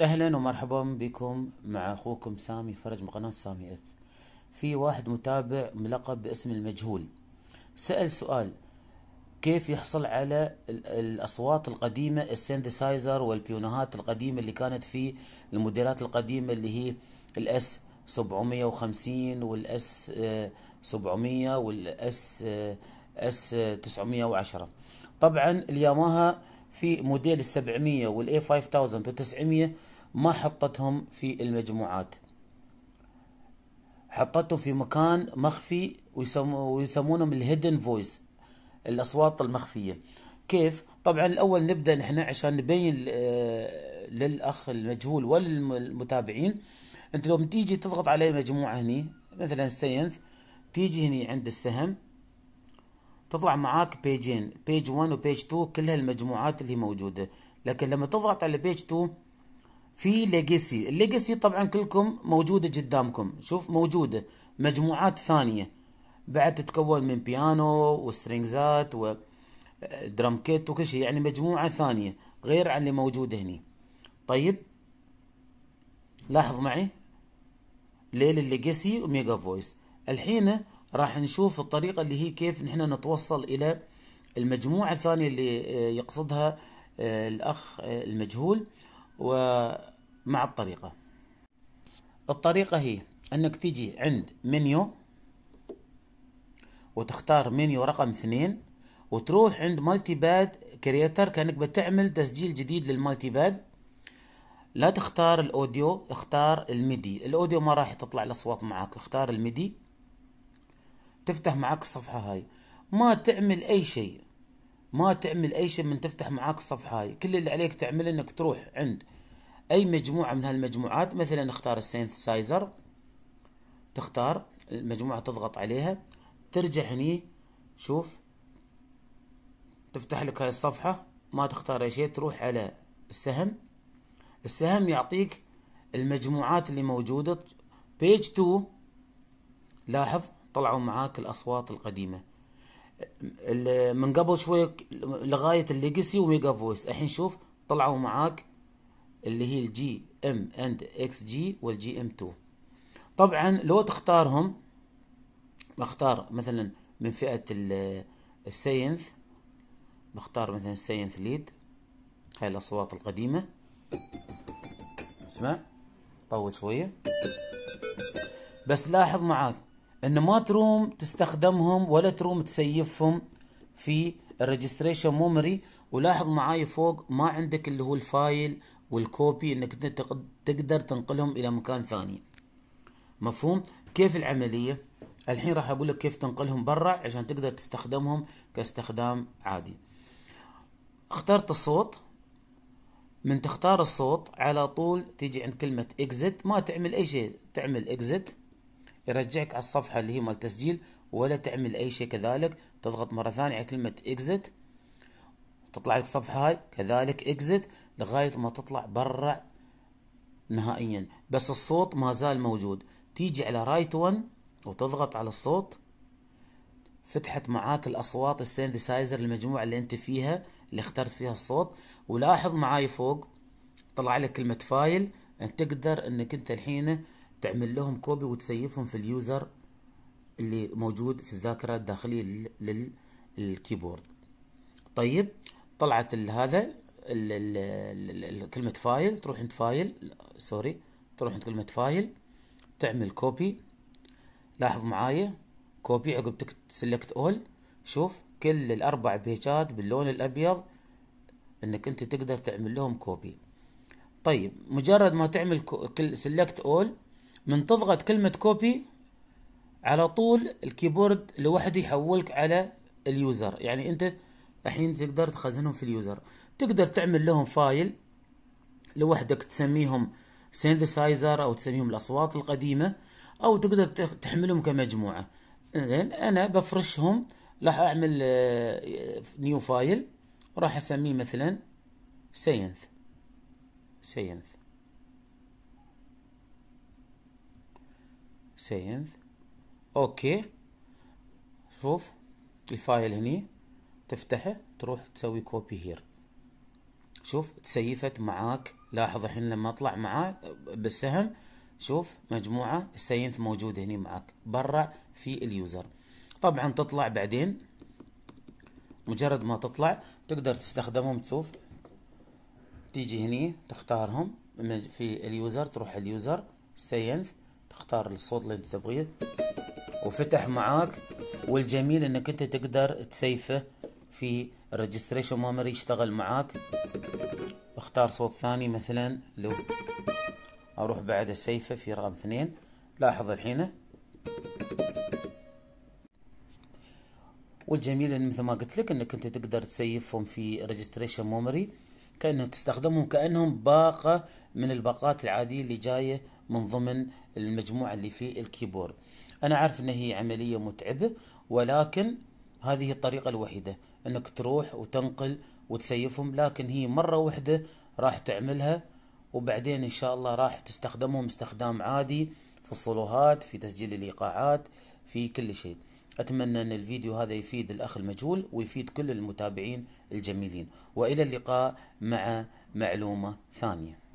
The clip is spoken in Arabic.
اهلا ومرحبا بكم مع اخوكم سامي فرج من قناه سامي اف في واحد متابع ملقب باسم المجهول سال سؤال كيف يحصل على الاصوات القديمه السينثسايزر والبيونهات القديمه اللي كانت في الموديلات القديمه اللي هي الاس 750 والاس 700 آه، والاس آه، اس 910 طبعا الياماها في موديل ال 700 والاي 5000 900 ما حطتهم في المجموعات حطته في مكان مخفي ويسمونهم الهيدن فويس الاصوات المخفيه كيف طبعا الاول نبدا نحن عشان نبين آه، للاخ المجهول وللمتابعين انت لو تيجي تضغط على مجموعه هني مثلا سينث تيجي هني عند السهم تضع معاك بيجين بيج 1 وبيج 2 كلها المجموعات اللي موجوده لكن لما تضغط على بيج 2 في ليجسي الليجسي طبعا كلكم موجوده قدامكم شوف موجوده مجموعات ثانيه بعد تتكون من بيانو وسترينجزات ودرم كيت وكل شيء يعني مجموعه ثانيه غير عن اللي موجوده هني طيب لاحظ معي ليل الليجسي وميجا فويس الحين راح نشوف الطريقة اللي هي كيف نحن نتوصل إلى المجموعة الثانية اللي آه، يقصدها آه، الأخ آه، المجهول ومع الطريقة الطريقة هي أنك تيجي عند منيو وتختار منيو رقم اثنين وتروح عند مالتي باد كرياتر كانك بتعمل تسجيل جديد للمالتي باد لا تختار الاوديو اختار الميدي الاوديو ما راح تطلع الاصوات معك اختار الميدي تفتح معاك الصفحه هاي ما تعمل اي شيء ما تعمل اي شيء من تفتح معاك الصفحه هاي كل اللي عليك تعمله انك تروح عند اي مجموعه من هالمجموعات مثلا اختار السينثسايزر تختار المجموعه تضغط عليها ترجع هني شوف تفتح لك هاي الصفحه ما تختار اي شيء تروح على السهم السهم يعطيك المجموعات اللي موجوده بيج 2 لاحظ طلعوا معاك الاصوات القديمه من قبل شوي لغايه الليجسي وميجا فويس الحين شوف طلعوا معاك اللي هي الجي ام اند اكس جي والجي ام 2 طبعا لو تختارهم بختار مثلا من فئه السينث بختار مثلا السينث ليد هاي الاصوات القديمه اسمع طول شويه بس لاحظ معاك ان ما تروم تستخدمهم ولا تروم تسيفهم في الريجستريشن ميموري ولاحظ معاي فوق ما عندك اللي هو الفايل والكوبي انك تقدر تنقلهم الى مكان ثاني مفهوم كيف العمليه الحين راح اقول لك كيف تنقلهم برا عشان تقدر تستخدمهم كاستخدام عادي اخترت الصوت من تختار الصوت على طول تيجي عند كلمة اكزت ما تعمل اي شيء تعمل اكزت يرجعك على الصفحة اللي هي مال تسجيل ولا تعمل اي شيء كذلك تضغط مرة ثانية على كلمة اكزت تطلع لك الصفحة هاي كذلك اكزت لغاية ما تطلع برا نهائيا بس الصوت ما زال موجود تيجي على رايت ون وتضغط على الصوت فتحت معاك الاصوات السينثيسايزر المجموعة اللي انت فيها اللي اخترت فيها الصوت ولاحظ معاي فوق طلع لك كلمة فايل انت تقدر انك انت الحين تعمل لهم كوبي وتسيفهم في اليوزر اللي موجود في الذاكرة الداخلية للكيبورد طيب طلعت هذا كلمة فايل تروح عند فايل سوري تروح عند كلمة فايل تعمل كوبي لاحظ معايا كوبي عقب سلكت اول شوف كل الاربع بيجات باللون الابيض انك انت تقدر تعمل لهم كوبي طيب مجرد ما تعمل كل سلكت اول من تضغط كلمة كوبي على طول الكيبورد لوحده يحولك على اليوزر يعني انت الحين تقدر تخزنهم في اليوزر تقدر تعمل لهم فايل لوحدك تسميهم سينثسايزر او تسميهم الاصوات القديمه او تقدر تحملهم كمجموعه زين انا بفرشهم راح اعمل نيو آه، فايل راح اسميه مثلا سينث سينث سينث اوكي شوف الفايل هني تفتحه تروح تسوي كوبي هير شوف تسيفت معاك لاحظ الحين لما اطلع معاه بالسهم شوف مجموعة السينث موجودة هني معاك برا في اليوزر طبعا تطلع بعدين مجرد ما تطلع تقدر تستخدمهم تشوف تيجي هني تختارهم في اليوزر تروح اليوزر سينث اختار الصوت اللي انت تبغيه وفتح معاك والجميل انك انت تقدر تسيفه في الريجستريشن ميموري يشتغل معاك اختار صوت ثاني مثلا لو اروح بعد السيفه في رقم اثنين لاحظ الحين والجميل ان مثل ما قلت لك انك انت تقدر تسيفهم في ريجستريشن ميموري كانه تستخدمهم كانهم باقه من الباقات العاديه اللي جايه من ضمن المجموعة اللي في الكيبورد أنا عارف أن هي عملية متعبة ولكن هذه الطريقة الوحيدة أنك تروح وتنقل وتسيفهم لكن هي مرة واحدة راح تعملها وبعدين إن شاء الله راح تستخدمهم استخدام عادي في الصلوهات في تسجيل الإيقاعات في كل شيء أتمنى أن الفيديو هذا يفيد الأخ المجهول ويفيد كل المتابعين الجميلين وإلى اللقاء مع معلومة ثانية